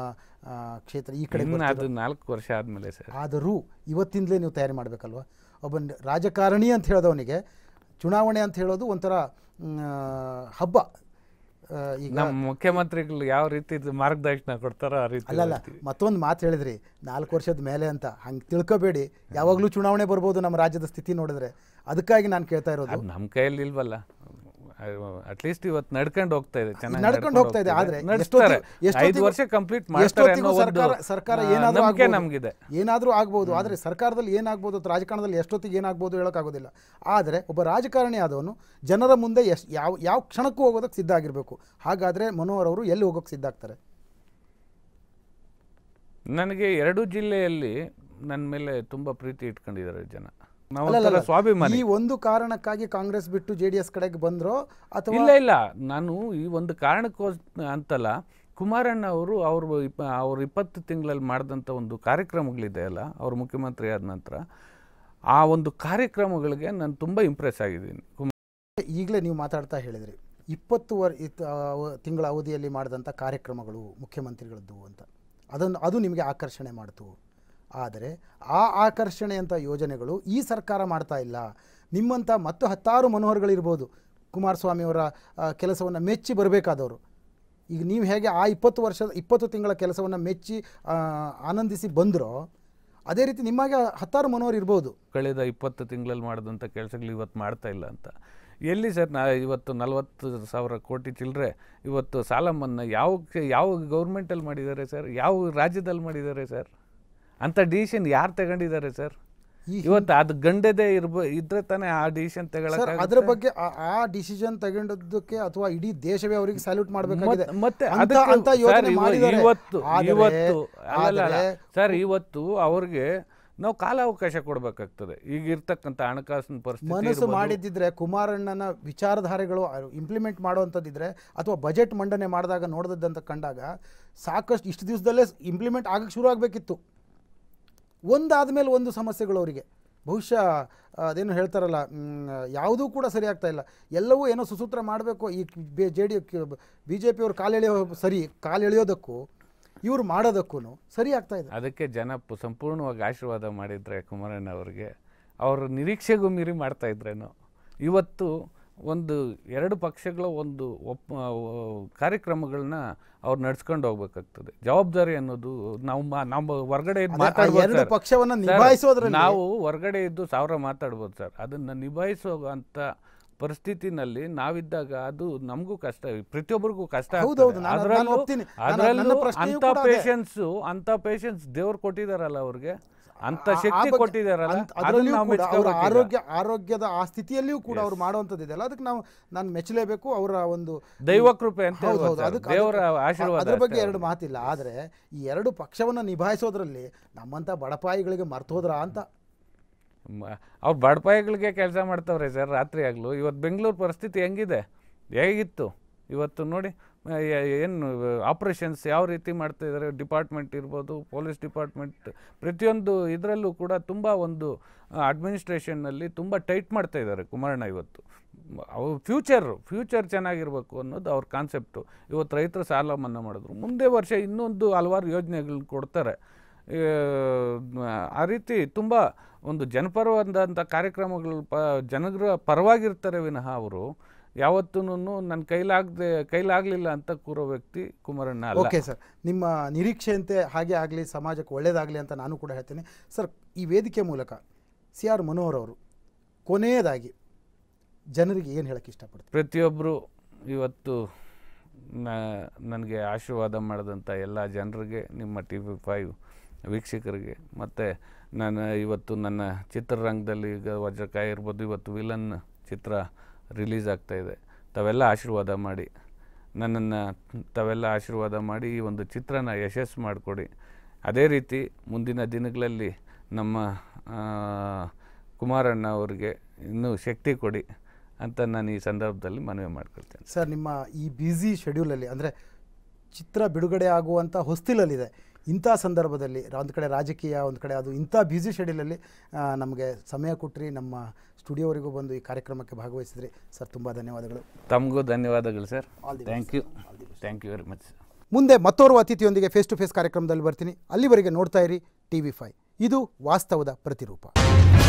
ಕ್ಷೇತ್ರ ಈ ಕಡೆ ಅದು ನಾಲ್ಕು ವರ್ಷ ಆದಮೇಲೆ ಸರ್ ಆದರೂ ಇವತ್ತಿಂದಲೇ ನೀವು ತಯಾರಿ ಮಾಡಬೇಕಲ್ವ ಒಬ್ಬ ರಾಜಕಾರಣಿ ಅಂತ ಹೇಳಿದವನಿಗೆ ಚುನಾವಣೆ ಅಂತ ಹೇಳೋದು ಒಂಥರ ಹಬ್ಬ ನಮ್ಮ ಮುಖ್ಯಮಂತ್ರಿಗಳು ಯಾವ ರೀತಿ ಮಾರ್ಗದರ್ಶನ ಕೊಡ್ತಾರೋ ಆ ರೀತಿ ಅಲ್ಲಲ್ಲ ಮತ್ತೊಂದು ಮಾತು ಹೇಳಿದ್ರಿ ನಾಲ್ಕು ವರ್ಷದ ಮೇಲೆ ಅಂತ ಹಂಗೆ ತಿಳ್ಕೊಬೇಡಿ ಯಾವಾಗಲೂ ಚುನಾವಣೆ ಬರ್ಬೋದು ನಮ್ಮ ರಾಜ್ಯದ ಸ್ಥಿತಿ ನೋಡಿದ್ರೆ ಅದಕ್ಕಾಗಿ ನಾನು ಕೇಳ್ತಾ ಇರೋದು ನಮ್ಮ ಕೈಯಲ್ಲಿ ಇಲ್ವಲ್ಲ ಲೀಸ್ಟ್ ಇವತ್ತು ನಡ್ಕೊಂಡು ಹೋಗ್ತಾ ಇದೆ ಚೆನ್ನಾಗಿ ನಡ್ಕೊಂಡು ಹೋಗ್ತಾ ಇದೆ ಆದ್ರೆ ಎಷ್ಟು ಐದು ವರ್ಷ ಕಂಪ್ಲೀಟ್ ಮಾಡ್ತಾರೆ ಸರ್ಕಾರ ಸರ್ಕಾರ ಏನಾದರೂ ನಮಗಿದೆ ಏನಾದರೂ ಆಗ್ಬೋದು ಆದ್ರೆ ಸರ್ಕಾರದಲ್ಲಿ ಏನಾಗ್ಬೋದು ಅಥವಾ ರಾಜಕಾರಣದಲ್ಲಿ ಎಷ್ಟೊತ್ತಿಗೆ ಏನಾಗ್ಬೋದು ಹೇಳೋಕ್ಕಾಗೋದಿಲ್ಲ ಆದ್ರೆ ಒಬ್ಬ ರಾಜಕಾರಣಿ ಆದವನು ಜನರ ಮುಂದೆ ಎಷ್ಟು ಯಾವ ಯಾವ ಕ್ಷಣಕ್ಕೂ ಹೋಗೋದಕ್ಕೆ ಸಿದ್ಧ ಆಗಿರಬೇಕು ಹಾಗಾದ್ರೆ ಮನೋಹರ್ ಅವರು ಎಲ್ಲಿ ಹೋಗೋಕ್ಕೆ ಸಿದ್ಧ ಆಗ್ತಾರೆ ನನಗೆ ಎರಡು ಜಿಲ್ಲೆಯಲ್ಲಿ ನನ್ನ ಮೇಲೆ ತುಂಬ ಪ್ರೀತಿ ಇಟ್ಕೊಂಡಿದ್ದಾರೆ ಜನ ಸ್ವಾಭಿಮಾನಿ ಈ ಒಂದು ಕಾರಣಕ್ಕಾಗಿ ಕಾಂಗ್ರೆಸ್ ಬಿಟ್ಟು ಜೆ ಡಿ ಎಸ್ ಕಡೆಗೆ ಬಂದ್ರು ಅಥವಾ ಇಲ್ಲ ಇಲ್ಲ ನಾನು ಈ ಒಂದು ಕಾರಣಕ್ಕೋ ಅಂತಲ್ಲ ಕುಮಾರಣ್ಣ ಅವರು ಅವರು ಅವ್ರು ಇಪ್ಪತ್ತು ತಿಂಗಳಲ್ಲಿ ಮಾಡಿದಂಥ ಒಂದು ಅಲ್ಲ ಅವರು ಮುಖ್ಯಮಂತ್ರಿ ಆದ ನಂತರ ಆ ಒಂದು ಕಾರ್ಯಕ್ರಮಗಳಿಗೆ ನಾನು ತುಂಬ ಇಂಪ್ರೆಸ್ ಆಗಿದ್ದೀನಿ ಈಗಲೇ ನೀವು ಮಾತಾಡ್ತಾ ಹೇಳಿದ್ರಿ ಇಪ್ಪತ್ತು ವರ್ ತಿಂಗಳ ಅವಧಿಯಲ್ಲಿ ಮಾಡಿದಂಥ ಕಾರ್ಯಕ್ರಮಗಳು ಮುಖ್ಯಮಂತ್ರಿಗಳದ್ದು ಅಂತ ಅದನ್ನು ಅದು ನಿಮಗೆ ಆಕರ್ಷಣೆ ಮಾಡ್ತು ಆದರೆ ಆ ಆಕರ್ಷಣೆಯಂಥ ಯೋಜನೆಗಳು ಈ ಸರ್ಕಾರ ಮಾಡ್ತಾ ಇಲ್ಲ ನಿಮ್ಮಂಥ ಮತ್ತು ಹತ್ತಾರು ಮನೋಹರ್ಗಳಿರ್ಬೋದು ಕುಮಾರಸ್ವಾಮಿಯವರ ಕೆಲಸವನ್ನು ಮೆಚ್ಚಿ ಬರಬೇಕಾದವರು ಈಗ ನೀವು ಹೇಗೆ ಆ ಇಪ್ಪತ್ತು ವರ್ಷದ ಇಪ್ಪತ್ತು ತಿಂಗಳ ಕೆಲಸವನ್ನು ಮೆಚ್ಚಿ ಆನಂದಿಸಿ ಬಂದರೋ ಅದೇ ರೀತಿ ನಿಮಗೆ ಹತ್ತಾರು ಮನೋರು ಇರ್ಬೋದು ಕಳೆದ ಇಪ್ಪತ್ತು ತಿಂಗಳಲ್ಲಿ ಮಾಡಿದಂಥ ಕೆಲಸಗಳು ಇವತ್ತು ಮಾಡ್ತಾ ಇಲ್ಲ ಅಂತ ಎಲ್ಲಿ ಸರ್ ನಾ ಇವತ್ತು ನಲವತ್ತು ಸಾವಿರ ಕೋಟಿ ಚಿಲ್ಲರೆ ಇವತ್ತು ಸಾಲ ಮನ್ನಾ ಯಾವ ಯಾವ ಗೌರ್ಮೆಂಟಲ್ಲಿ ಮಾಡಿದ್ದಾರೆ ಸರ್ ಯಾವ ರಾಜ್ಯದಲ್ಲಿ ಮಾಡಿದ್ದಾರೆ ಸರ್ ಅಂತ ಡಿಸಿಷನ್ ಯಾರು ತಗೊಂಡಿದ್ದಾರೆ ಸರ್ ಇವತ್ತು ಅದು ಗಂಡದೇ ಇರ್ಬೋ ಇದ್ರೆ ತಾನೇ ಆ ಡಿಸಿಷನ್ ತಗೊಳ ಅದ್ರ ಬಗ್ಗೆ ಆ ಡಿಸಿಷನ್ ತಗೊಂಡದಕ್ಕೆ ಅಥವಾ ಇಡೀ ದೇಶವೇ ಅವರಿಗೆ ಸ್ಯಾಲ್ಯೂಟ್ ಮಾಡಬೇಕಾಗಿದೆ ಮತ್ತೆ ಇವತ್ತು ಇವತ್ತು ಸರ್ ಇವತ್ತು ಅವ್ರಿಗೆ ನಾವು ಕಾಲಾವಕಾಶ ಕೊಡಬೇಕಾಗ್ತದೆ ಈಗ ಇರ್ತಕ್ಕಂಥ ಹಣಕಾಸಿನ ಪರಿಸ್ಥಿತಿ ಮನಸ್ಸು ಮಾಡಿದ್ದಿದ್ರೆ ಕುಮಾರಣ್ಣನ ವಿಚಾರಧಾರೆಗಳು ಇಂಪ್ಲಿಮೆಂಟ್ ಮಾಡುವಂಥದ್ದಿದ್ರೆ ಅಥವಾ ಬಜೆಟ್ ಮಂಡನೆ ಮಾಡಿದಾಗ ನೋಡದಂತ ಕಂಡಾಗ ಸಾಕಷ್ಟು ಇಷ್ಟು ದಿವಸದಲ್ಲೇ ಇಂಪ್ಲಿಮೆಂಟ್ ಆಗಕ್ಕೆ ಶುರು ಆಗಬೇಕಿತ್ತು ಒಂದಾದ ಮೇಲೆ ಒಂದು ಸಮಸ್ಯೆಗಳು ಅವರಿಗೆ ಬಹುಶಃ ಅದೇನು ಹೇಳ್ತಾರಲ್ಲ ಯಾವುದೂ ಕೂಡ ಸರಿ ಇಲ್ಲ ಎಲ್ಲವೂ ಏನೋ ಸುಸೂತ್ರ ಮಾಡಬೇಕು ಈ B J D B J ಪಿಯವರು ಕಾಲೆಳೆಯೋ ಸರಿ ಕಾಲೆಳೆಯೋದಕ್ಕೂ ಇವರು ಮಾಡೋದಕ್ಕೂ ಸರಿ ಆಗ್ತಾ ಇದೆ ಅದಕ್ಕೆ ಜನ ಸಂಪೂರ್ಣವಾಗಿ ಆಶೀರ್ವಾದ ಮಾಡಿದರೆ ಕುಮಾರಣ್ಣ ಅವರಿಗೆ ಅವರು ನಿರೀಕ್ಷೆಗೂ ಮೀರಿ ಮಾಡ್ತಾ ಇದ್ರೇನೋ ಇವತ್ತು ಒಂದು ಎರಡು ಪಕ್ಷಗಳ ಒಂದು ಒಪ್ ಕಾರ್ಯಕ್ರಮಗಳನ್ನ ಅವ್ರು ನಡ್ಸ್ಕೊಂಡು ಹೋಗ್ಬೇಕಾಗ್ತದೆ ಜವಾಬ್ದಾರಿ ಅನ್ನೋದು ನಾವು ನಮ್ಮ ಹೊರಗಡೆ ಇದ್ದು ಪಕ್ಷವನ್ನು ನಾವು ಹೊರಗಡೆ ಇದ್ದು ಸಾವಿರ ಮಾತಾಡ್ಬೋದು ಸರ್ ಅದನ್ನ ನಿಭಾಯಿಸೋ ಪರಿಸ್ಥಿತಿನಲ್ಲಿ ನಾವಿದ್ದಾಗ ಅದು ನಮಗೂ ಕಷ್ಟ ಪ್ರತಿಯೊಬ್ಬರಿಗೂ ಕಷ್ಟ ಅಂತ ಪೇಷನ್ಸು ಅಂತ ಪೇಷನ್ಸ್ ದೇವ್ರು ಕೊಟ್ಟಿದಾರಲ್ಲ ಅವ್ರಿಗೆ ಅಂತ ಶಕ್ತಿ ಕೊಟ್ಟಿದ್ದಾರೆ ಆರೋಗ್ಯ ಆರೋಗ್ಯದ ಆ ಸ್ಥಿತಿಯಲ್ಲಿಯೂ ಕೂಡ ಅವ್ರು ಮಾಡುವಂಥದ್ದು ಇದೆಯಲ್ಲ ಅದಕ್ಕೆ ನಾವು ನಾನು ಮೆಚ್ಚಲೇಬೇಕು ಅವರ ಒಂದು ಕೃಪೆ ಅಂತ ದೇವರ ಆಶೀರ್ವಾದ ಅದ್ರ ಬಗ್ಗೆ ಎರಡು ಮಾತಿಲ್ಲ ಆದ್ರೆ ಈ ಎರಡು ಪಕ್ಷವನ್ನ ನಿಭಾಯಿಸೋದ್ರಲ್ಲಿ ನಮ್ಮಂಥ ಬಡಪಾಯಿಗಳಿಗೆ ಮರ್ತೋದ್ರ ಅಂತ ಅವ್ರು ಬಡಪಾಯಿಗಳಿಗೆ ಕೆಲಸ ಮಾಡ್ತಾವ್ರೆ ಸರ್ ರಾತ್ರಿ ಆಗಲು ಇವತ್ತು ಬೆಂಗಳೂರು ಪರಿಸ್ಥಿತಿ ಹೆಂಗಿದೆ ಹೇಗಿತ್ತು ಇವತ್ತು ನೋಡಿ ಏನು ಆಪ್ರೇಷನ್ಸ್ ಯಾವ ರೀತಿ ಮಾಡ್ತಾ ಇದ್ದಾರೆ ಡಿಪಾರ್ಟ್ಮೆಂಟ್ ಇರ್ಬೋದು ಪೊಲೀಸ್ ಡಿಪಾರ್ಟ್ಮೆಂಟ್ ಪ್ರತಿಯೊಂದು ಇದರಲ್ಲೂ ಕೂಡ ತುಂಬ ಒಂದು ಅಡ್ಮಿನಿಸ್ಟ್ರೇಷನ್ನಲ್ಲಿ ತುಂಬ ಟೈಟ್ ಮಾಡ್ತಾ ಇದ್ದಾರೆ ಕುಮಾರಣ್ಣ ಇವತ್ತು ಅವು ಫ್ಯೂಚರ್ ಫ್ಯೂಚರ್ ಚೆನ್ನಾಗಿರಬೇಕು ಅನ್ನೋದು ಅವ್ರ ಕಾನ್ಸೆಪ್ಟು ಇವತ್ತು ರೈತರು ಸಾಲ ಮನ್ನಾ ಮಾಡಿದ್ರು ಮುಂದೆ ವರ್ಷ ಇನ್ನೊಂದು ಹಲವಾರು ಯೋಜನೆಗಳನ್ನ ಕೊಡ್ತಾರೆ ಆ ರೀತಿ ತುಂಬ ಒಂದು ಜನಪರವಾದಂಥ ಕಾರ್ಯಕ್ರಮಗಳು ಪ ಜನಗ್ರ ಪರವಾಗಿರ್ತಾರೆ ವಿನಃ ಅವರು ಯಾವತ್ತೂ ನನ್ನ ಕೈಲಾಗದೆ ಕೈಲಾಗಲಿಲ್ಲ ಅಂತ ಕೂರೋ ವ್ಯಕ್ತಿ ಕುಮಾರಣ್ಣ ಓಕೆ ಸರ್ ನಿಮ್ಮ ನಿರೀಕ್ಷೆಯಂತೆ ಹಾಗೆ ಆಗಲಿ ಸಮಾಜಕ್ಕೆ ಒಳ್ಳೆಯದಾಗಲಿ ಅಂತ ನಾನು ಕೂಡ ಹೇಳ್ತೇನೆ ಸರ್ ಈ ವೇದಿಕೆ ಮೂಲಕ ಸಿ ಆರ್ ಮನೋಹರ್ ಅವರು ಕೊನೆಯದಾಗಿ ಜನರಿಗೆ ಏನು ಹೇಳಕ್ಕೆ ಇಷ್ಟಪಡ್ತೀನಿ ಪ್ರತಿಯೊಬ್ಬರು ಇವತ್ತು ನನಗೆ ಆಶೀರ್ವಾದ ಮಾಡಿದಂಥ ಎಲ್ಲ ಜನರಿಗೆ ನಿಮ್ಮ ಟಿ ವಿ ಫೈವ್ ವೀಕ್ಷಕರಿಗೆ ಮತ್ತು ನಾನು ಇವತ್ತು ನನ್ನ ಚಿತ್ರರಂಗದಲ್ಲಿ ಈಗ ವಜ್ರಕಾಯಿ ಇರ್ಬೋದು ಇವತ್ತು ವಿಲನ್ ಚಿತ್ರ ರಿಲೀಸ್ ಆಗ್ತಾಯಿದೆ ತಾವೆಲ್ಲ ಆಶೀರ್ವಾದ ಮಾಡಿ ನನ್ನನ್ನು ತಾವೆಲ್ಲ ಆಶೀರ್ವಾದ ಮಾಡಿ ಈ ಒಂದು ಚಿತ್ರನ ಯಶಸ್ಸು ಮಾಡಿಕೊಡಿ ಅದೇ ರೀತಿ ಮುಂದಿನ ದಿನಗಳಲ್ಲಿ ನಮ್ಮ ಕುಮಾರಣ್ಣ ಅವರಿಗೆ ಇನ್ನೂ ಶಕ್ತಿ ಕೊಡಿ ಅಂತ ನಾನು ಈ ಸಂದರ್ಭದಲ್ಲಿ ಮನವಿ ಮಾಡ್ಕೊಳ್ತೇನೆ ಸರ್ ನಿಮ್ಮ ಈ ಬ್ಯುಸಿ ಶೆಡ್ಯೂಲಲ್ಲಿ ಅಂದರೆ ಚಿತ್ರ ಬಿಡುಗಡೆ ಆಗುವಂಥ ಹೊಸ್ತಿಲಲ್ಲಿದೆ ಇಂಥ ಸಂದರ್ಭದಲ್ಲಿ ಒಂದು ಕಡೆ ರಾಜಕೀಯ ಒಂದು ಕಡೆ ಅದು ಇಂಥ ಬ್ಯುಸಿ ಶೆಡ್ಯೂಲಲ್ಲಿ ನಮಗೆ ಸಮಯ ಕೊಟ್ಟರೆ ನಮ್ಮ ಸ್ಟುಡಿಯೋವರೆಗೂ ಬಂದು ಈ ಕಾರ್ಯಕ್ರಮಕ್ಕೆ ಭಾಗವಹಿಸಿದ್ರಿ ಸರ್ ತುಂಬ ಧನ್ಯವಾದಗಳು ತಮಗೂ ಧನ್ಯವಾದಗಳು sir thank you thank you very much ಮುಂದೆ ಮತ್ತೋರ್ವ ಅತಿಥಿಯೊಂದಿಗೆ ಫೇಸ್ ಟು ಫೇಸ್ ಕಾರ್ಯಕ್ರಮದಲ್ಲಿ ಬರ್ತೀನಿ ಅಲ್ಲಿವರೆಗೆ ನೋಡ್ತಾ ಇರಿ ಟಿ ವಿ ಫೈ ಇದು ವಾಸ್ತವದ ಪ್ರತಿರೂಪ